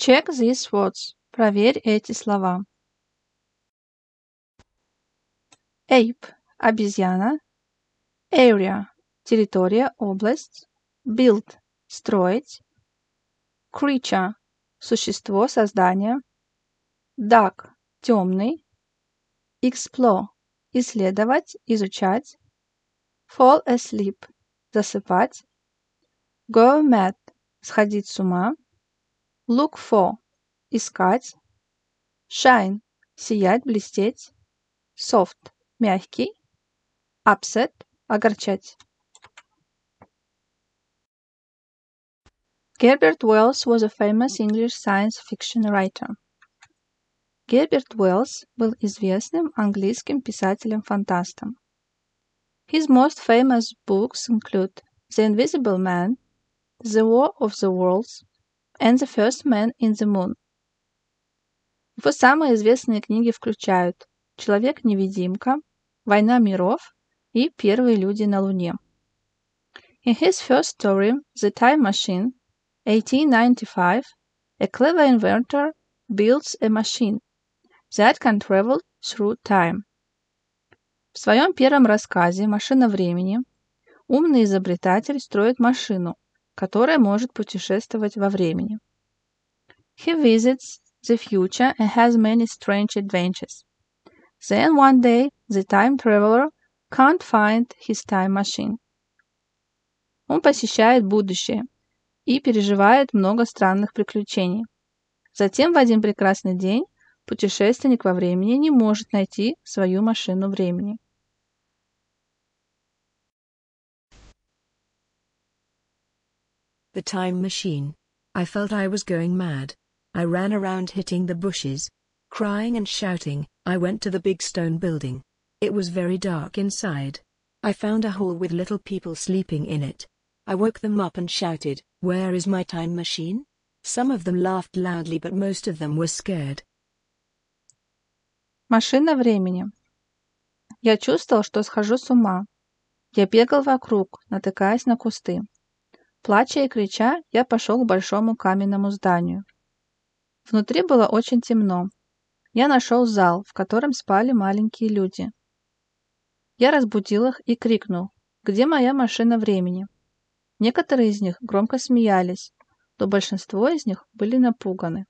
Check these words. Проверь эти слова. Ape – обезьяна. Area – территория, область. Build – строить. Creature – существо, создание. Dark – темный. Explore – исследовать, изучать. Fall asleep – засыпать. Go mad – сходить с ума. Look for – искать. Shine – сиять, блестеть. Soft – мягкий. Upset – огорчать. Gerbert Wells was a famous English science fiction writer. Герберт Уэллс был известным английским писателем-фантастом. His most famous books include The Invisible Man, The War of the Worlds, and the First Man in the Moon. Его самые известные книги включают «Человек-невидимка», «Война миров» и «Первые люди на Луне». In his first story, The Time Machine, 1895, a clever inventor builds a machine that can travel through time. В своем первом рассказе «Машина времени» умный изобретатель строит машину, которое может путешествовать во времени. He visits the future and has many strange adventures. Then one day the time traveler can't find his time machine. Он посещает будущее и переживает много странных приключений. Затем в один прекрасный день путешественник во времени не может найти свою машину времени. The time machine. I felt I was going mad. I ran around hitting the bushes. Crying and shouting, I went to the big stone building. It was very dark inside. I found a hall with little people sleeping in it. I woke them up and shouted, Where is my time machine? Some of them laughed loudly but most of them were scared. Машина времени. Я чувствовал, что схожу с ума. Я бегал вокруг, натыкаясь на кусты. Плача и крича, я пошел к большому каменному зданию. Внутри было очень темно. Я нашел зал, в котором спали маленькие люди. Я разбудил их и крикнул, где моя машина времени? Некоторые из них громко смеялись, но большинство из них были напуганы.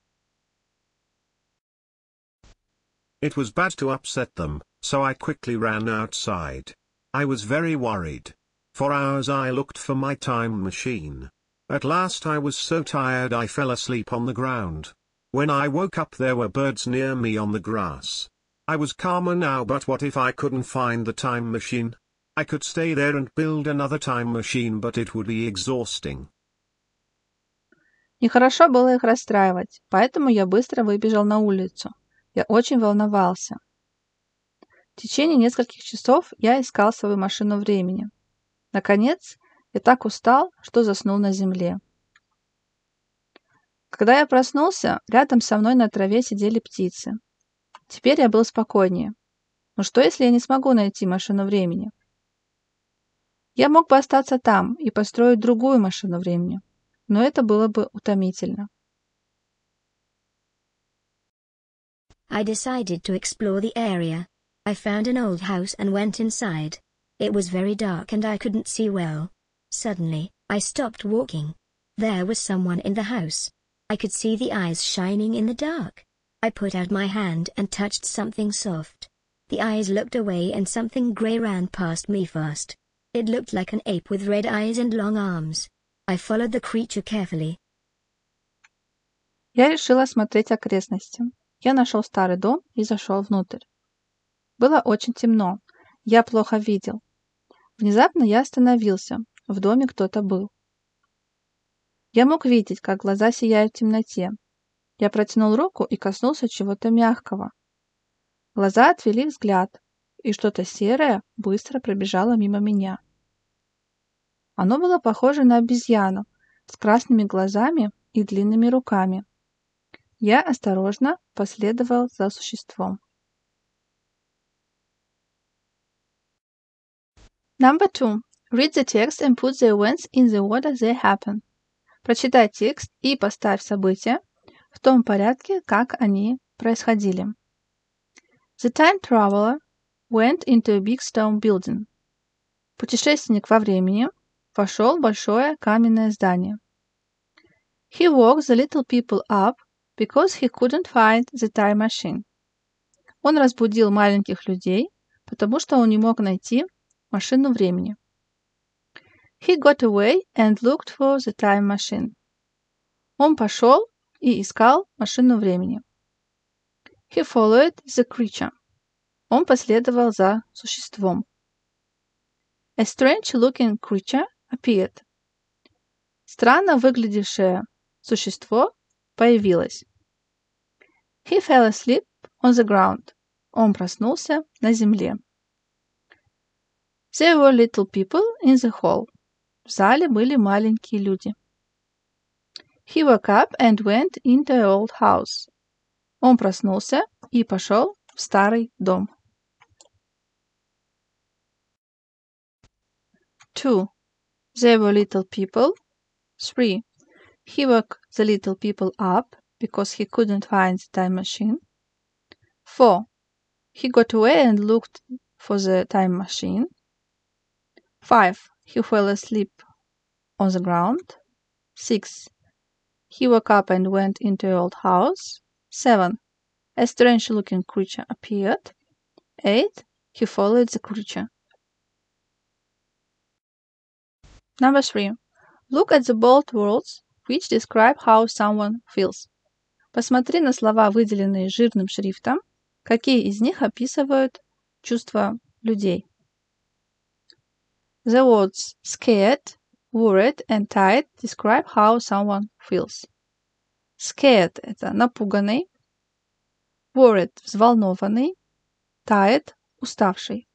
It was bad to upset them, so I quickly ran outside. I was very worried. For hours I looked for my time machine. At last I was so tired I fell asleep on the ground. When I woke up there were birds near me on the grass. I was calmer now but what if I couldn't find the time machine? I could stay there and build another time machine but it would be exhausting. Нехорошо было их расстраивать, поэтому я быстро выбежал на улицу. Я очень волновался. В течение нескольких часов я искал свою машину времени. Наконец, я так устал, что заснул на земле. Когда я проснулся, рядом со мной на траве сидели птицы. Теперь я был спокойнее. Но что, если я не смогу найти машину времени? Я мог бы остаться там и построить другую машину времени, но это было бы утомительно. I decided to explore the area. I found an old house and went inside. It was very dark and I couldn't see well. Suddenly, I stopped walking. There was someone in the house. I could see the eyes shining in the dark. I put out my hand and touched something soft. The eyes looked away and something grey ran past me fast. It looked like an ape with red eyes and long arms. I followed the creature carefully. Я решила смотреть окрестности. Я нашел старый дом и зашел внутрь. Было очень темно. Я плохо видел. Внезапно я остановился. В доме кто-то был. Я мог видеть, как глаза сияют в темноте. Я протянул руку и коснулся чего-то мягкого. Глаза отвели взгляд, и что-то серое быстро пробежало мимо меня. Оно было похоже на обезьяну, с красными глазами и длинными руками. Я осторожно последовал за существом. Number two. Read the text and put the events in the order they happen. Прочитай текст и поставь события в том порядке, как они происходили. The time traveler went into a big stone building. Путешественник во времени вошел в большое каменное здание. He woke the little people up because he couldn't find the time machine. Он разбудил маленьких людей, потому что он не мог найти машину времени. He got away and looked for the time machine. Он пошел и искал машину времени. He followed the creature. Он последовал за существом. A strange-looking creature appeared. Странно выглядевшее существо появилось. He fell asleep on the ground. Он проснулся на земле. There were little people in the hall. В зале были маленькие люди. He woke up and went into the old house. Он проснулся и пошел в старый дом. 2. There were little people. 3. He woke the little people up because he couldn't find the time machine. 4. He got away and looked for the time machine. 5. He fell asleep on the ground. 6. He woke up and went into the old house. 7. A strange looking creature appeared. 8. He followed the creature. Number 3. Look at the bold words which describe how someone feels. Посмотри на слова, выделенные жирным шрифтом, какие из них описывают чувства людей. The words scared, worried and tired describe how someone feels. Scared – это напуганный, worried – взволнованный, tired – уставший.